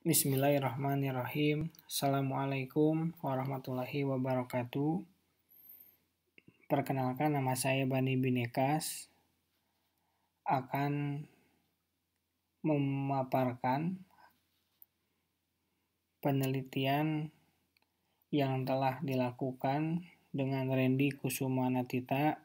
Bismillahirrahmanirrahim. Assalamualaikum warahmatullahi wabarakatuh. Perkenalkan nama saya Bani Binekas. Akan memaparkan penelitian yang telah dilakukan dengan Randy Kusumanatita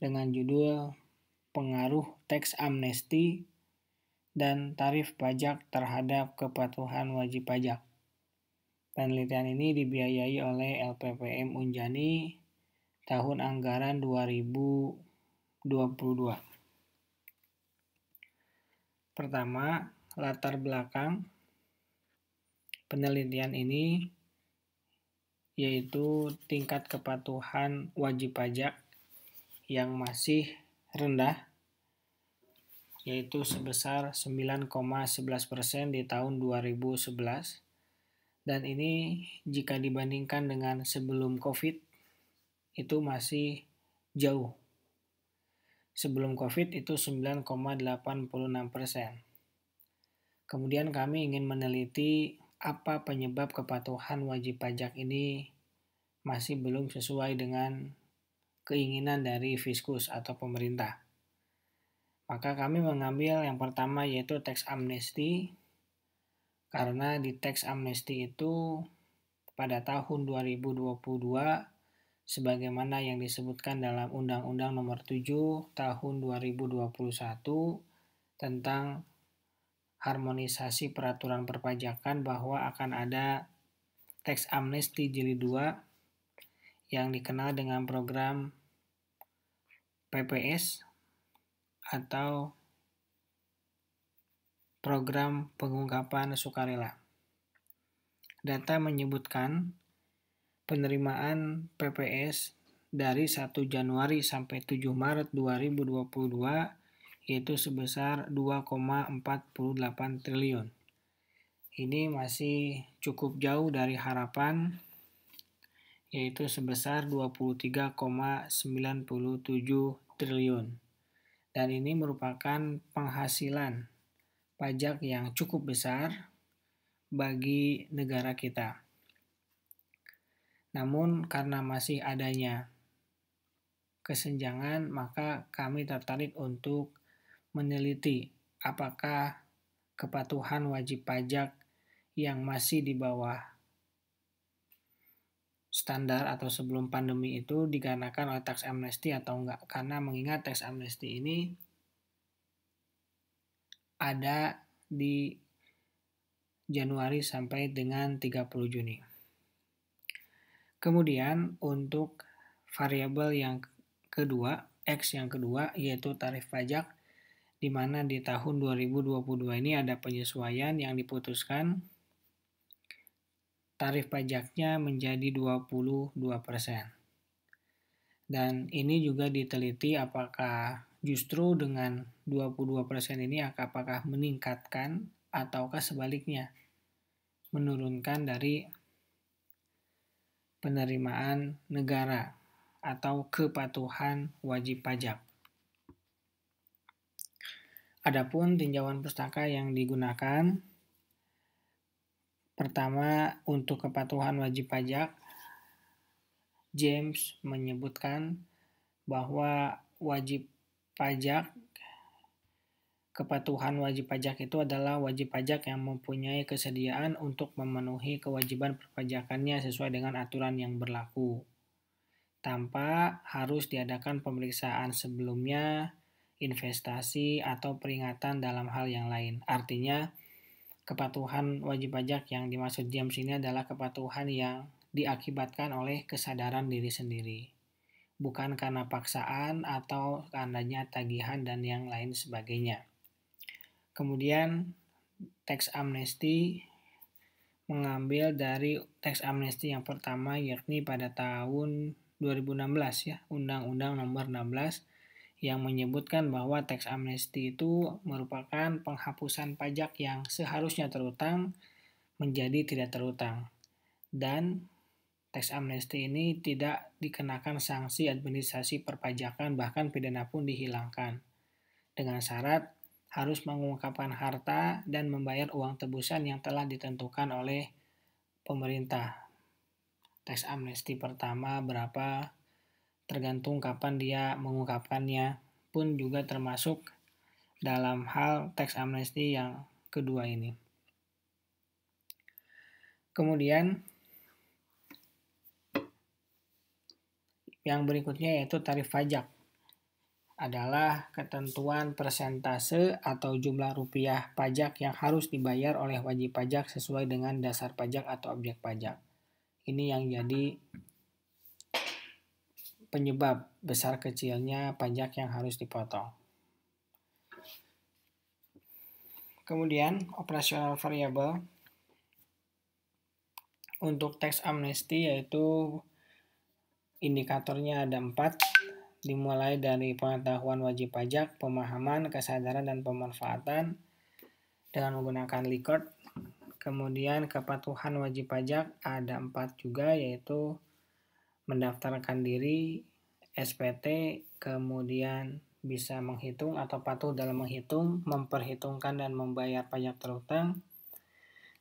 dengan judul Pengaruh Teks Amnesti dan tarif pajak terhadap kepatuhan wajib pajak. Penelitian ini dibiayai oleh LPPM Unjani tahun anggaran 2022. Pertama, latar belakang penelitian ini yaitu tingkat kepatuhan wajib pajak yang masih rendah yaitu sebesar 9,11% di tahun 2011. Dan ini jika dibandingkan dengan sebelum COVID itu masih jauh. Sebelum COVID itu 9,86%. Kemudian kami ingin meneliti apa penyebab kepatuhan wajib pajak ini masih belum sesuai dengan keinginan dari fiskus atau pemerintah. Maka kami mengambil yang pertama yaitu teks amnesti karena di teks amnesti itu pada tahun 2022 sebagaimana yang disebutkan dalam Undang-Undang Nomor 7 Tahun 2021 tentang harmonisasi peraturan perpajakan bahwa akan ada teks amnesti jilid 2 yang dikenal dengan program PPS atau program pengungkapan sukarela. Data menyebutkan penerimaan PPS dari 1 Januari sampai 7 Maret 2022 yaitu sebesar 2,48 triliun. Ini masih cukup jauh dari harapan yaitu sebesar 23,97 triliun dan ini merupakan penghasilan pajak yang cukup besar bagi negara kita. Namun karena masih adanya kesenjangan, maka kami tertarik untuk meneliti apakah kepatuhan wajib pajak yang masih di bawah standar atau sebelum pandemi itu dikarenakan oleh tax amnesty atau enggak. Karena mengingat tax amnesty ini ada di Januari sampai dengan 30 Juni. Kemudian untuk variabel yang kedua, X yang kedua yaitu tarif pajak di mana di tahun 2022 ini ada penyesuaian yang diputuskan tarif pajaknya menjadi 22%. Dan ini juga diteliti apakah justru dengan 22% ini apakah meningkatkan ataukah sebaliknya menurunkan dari penerimaan negara atau kepatuhan wajib pajak. Adapun tinjauan pustaka yang digunakan Pertama, untuk kepatuhan wajib pajak, James menyebutkan bahwa wajib pajak kepatuhan wajib pajak itu adalah wajib pajak yang mempunyai kesediaan untuk memenuhi kewajiban perpajakannya sesuai dengan aturan yang berlaku tanpa harus diadakan pemeriksaan sebelumnya, investasi atau peringatan dalam hal yang lain. Artinya, Kepatuhan wajib pajak yang dimaksud di sini adalah kepatuhan yang diakibatkan oleh kesadaran diri sendiri, bukan karena paksaan atau karenanya tagihan dan yang lain sebagainya. Kemudian teks amnesti mengambil dari teks amnesti yang pertama yakni pada tahun 2016 ya, Undang-Undang Nomor 16 yang menyebutkan bahwa teks amnesti itu merupakan penghapusan pajak yang seharusnya terutang menjadi tidak terutang. Dan teks amnesti ini tidak dikenakan sanksi administrasi perpajakan bahkan pidana pun dihilangkan. Dengan syarat harus mengungkapkan harta dan membayar uang tebusan yang telah ditentukan oleh pemerintah. Teks amnesti pertama berapa tergantung kapan dia mengungkapkannya, pun juga termasuk dalam hal teks amnesti yang kedua ini. Kemudian yang berikutnya yaitu tarif pajak adalah ketentuan persentase atau jumlah rupiah pajak yang harus dibayar oleh wajib pajak sesuai dengan dasar pajak atau objek pajak. Ini yang jadi penyebab besar kecilnya pajak yang harus dipotong. Kemudian operasional variable untuk tax amnesti yaitu indikatornya ada empat dimulai dari pengetahuan wajib pajak, pemahaman, kesadaran, dan pemanfaatan dengan menggunakan Likert. Kemudian kepatuhan wajib pajak ada empat juga yaitu mendaftarkan diri SPT, kemudian bisa menghitung atau patuh dalam menghitung, memperhitungkan dan membayar pajak terutang,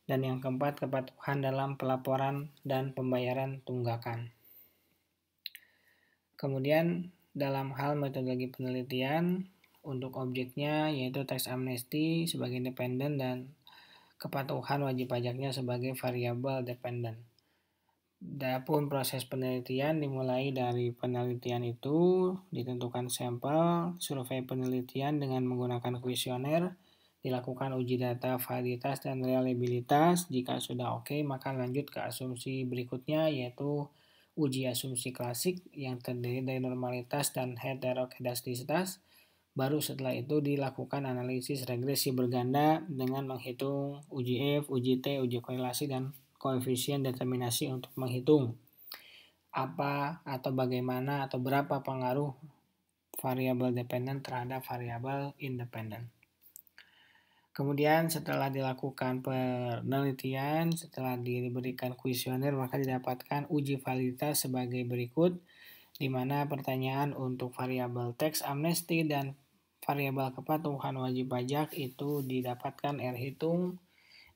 dan yang keempat kepatuhan dalam pelaporan dan pembayaran tunggakan. Kemudian dalam hal metodologi penelitian untuk objeknya yaitu tax amnesty sebagai independen dan kepatuhan wajib pajaknya sebagai variabel dependen. Adapun proses penelitian dimulai dari penelitian itu ditentukan sampel, survei penelitian dengan menggunakan kuesioner, dilakukan uji data validitas dan reliabilitas. Jika sudah oke, okay, maka lanjut ke asumsi berikutnya yaitu uji asumsi klasik yang terdiri dari normalitas dan heterokedastisitas. Baru setelah itu dilakukan analisis regresi berganda dengan menghitung uji F, uji T, uji korelasi dan koefisien determinasi untuk menghitung apa atau bagaimana atau berapa pengaruh variabel dependent terhadap variabel independen. Kemudian setelah dilakukan penelitian, setelah diberikan kuesioner maka didapatkan uji validitas sebagai berikut di mana pertanyaan untuk variabel teks amnesti dan variabel kepatuhan wajib pajak itu didapatkan R hitung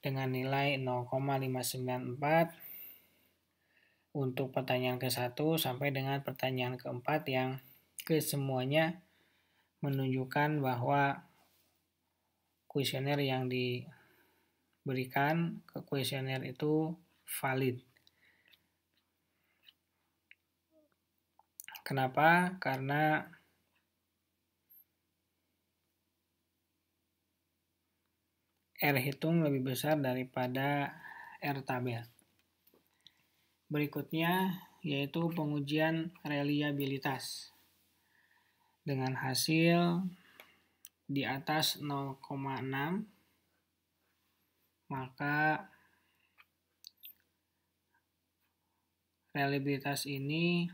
dengan nilai 0,594 untuk pertanyaan ke-1 sampai dengan pertanyaan ke-4 yang kesemuanya menunjukkan bahwa kuesioner yang diberikan ke kuesioner itu valid. Kenapa? Karena R hitung lebih besar daripada R tabel. Berikutnya yaitu pengujian reliabilitas dengan hasil di atas 0,6 maka reliabilitas ini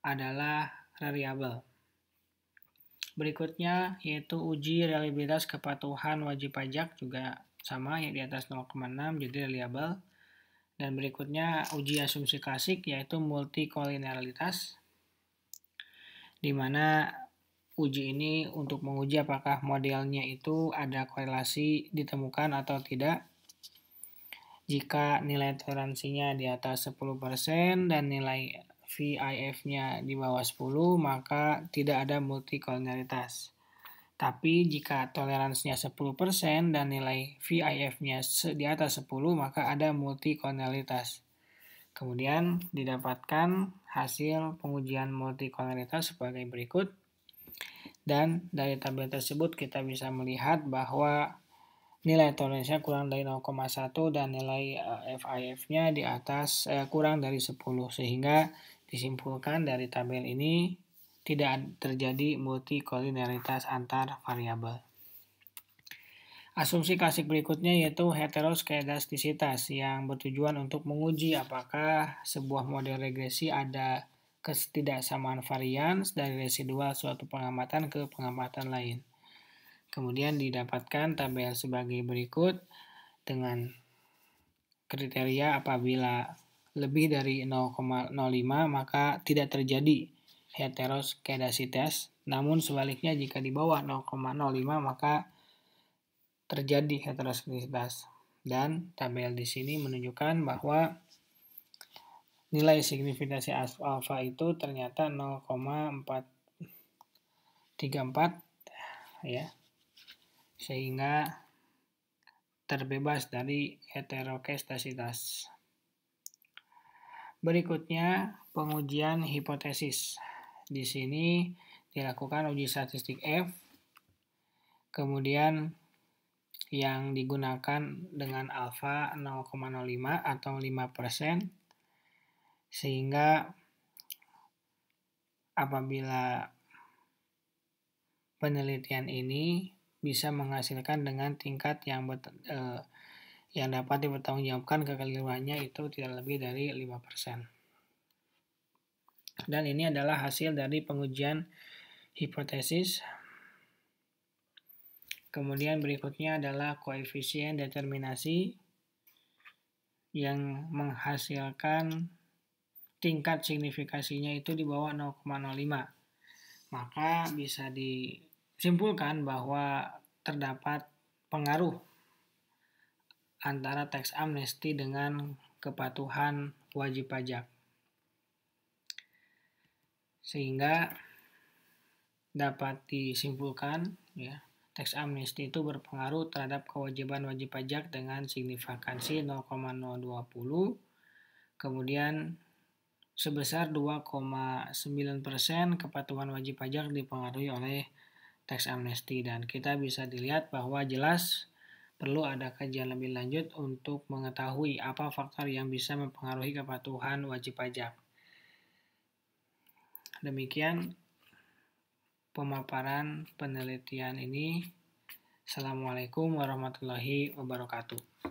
adalah variabel. Berikutnya yaitu uji reliabilitas kepatuhan wajib pajak juga sama yang di atas 0,6 jadi reliable. Dan berikutnya uji asumsi klasik yaitu multikolinearitas di mana uji ini untuk menguji apakah modelnya itu ada korelasi ditemukan atau tidak. Jika nilai toleransinya di atas 10% dan nilai VIF-nya di bawah 10, maka tidak ada multikolonialitas. Tapi jika toleransinya 10% dan nilai VIF-nya di atas 10, maka ada multikolonialitas. Kemudian didapatkan hasil pengujian multikolonialitas sebagai berikut. Dan dari tabel tersebut kita bisa melihat bahwa nilai toleransinya kurang dari 0,1 dan nilai eh, FIF-nya di atas eh, kurang dari 10 sehingga Disimpulkan dari tabel ini, tidak terjadi multikolinearitas antar variabel. Asumsi klasik berikutnya yaitu heteroskedastisitas yang bertujuan untuk menguji apakah sebuah model regresi ada ketidaksamaan varian dari residual suatu pengamatan ke pengamatan lain. Kemudian didapatkan tabel sebagai berikut dengan kriteria apabila lebih dari 0,05 maka tidak terjadi heteroskedasitas. Namun sebaliknya jika di bawah 0,05 maka terjadi heteroskedasitas. Dan tabel di sini menunjukkan bahwa nilai signifikansi alfa itu ternyata 0,434 ya. Sehingga terbebas dari heterokestasitas. Berikutnya, pengujian hipotesis. Di sini dilakukan uji statistik F, kemudian yang digunakan dengan alfa 0,05 atau 5%, sehingga apabila penelitian ini bisa menghasilkan dengan tingkat yang eh, yang dapat dipertanggungjawabkan kekeliruannya itu tidak lebih dari 5%. Dan ini adalah hasil dari pengujian hipotesis. Kemudian berikutnya adalah koefisien determinasi yang menghasilkan tingkat signifikasinya itu di bawah 0,05. Maka bisa disimpulkan bahwa terdapat pengaruh antara teks amnesti dengan kepatuhan wajib pajak. Sehingga dapat disimpulkan ya, teks amnesti itu berpengaruh terhadap kewajiban wajib pajak dengan signifikansi 0,020 kemudian sebesar 2,9% kepatuhan wajib pajak dipengaruhi oleh teks amnesti dan kita bisa dilihat bahwa jelas Perlu ada kajian lebih lanjut untuk mengetahui apa faktor yang bisa mempengaruhi kepatuhan wajib pajak. Demikian pemaparan penelitian ini. Assalamualaikum warahmatullahi wabarakatuh.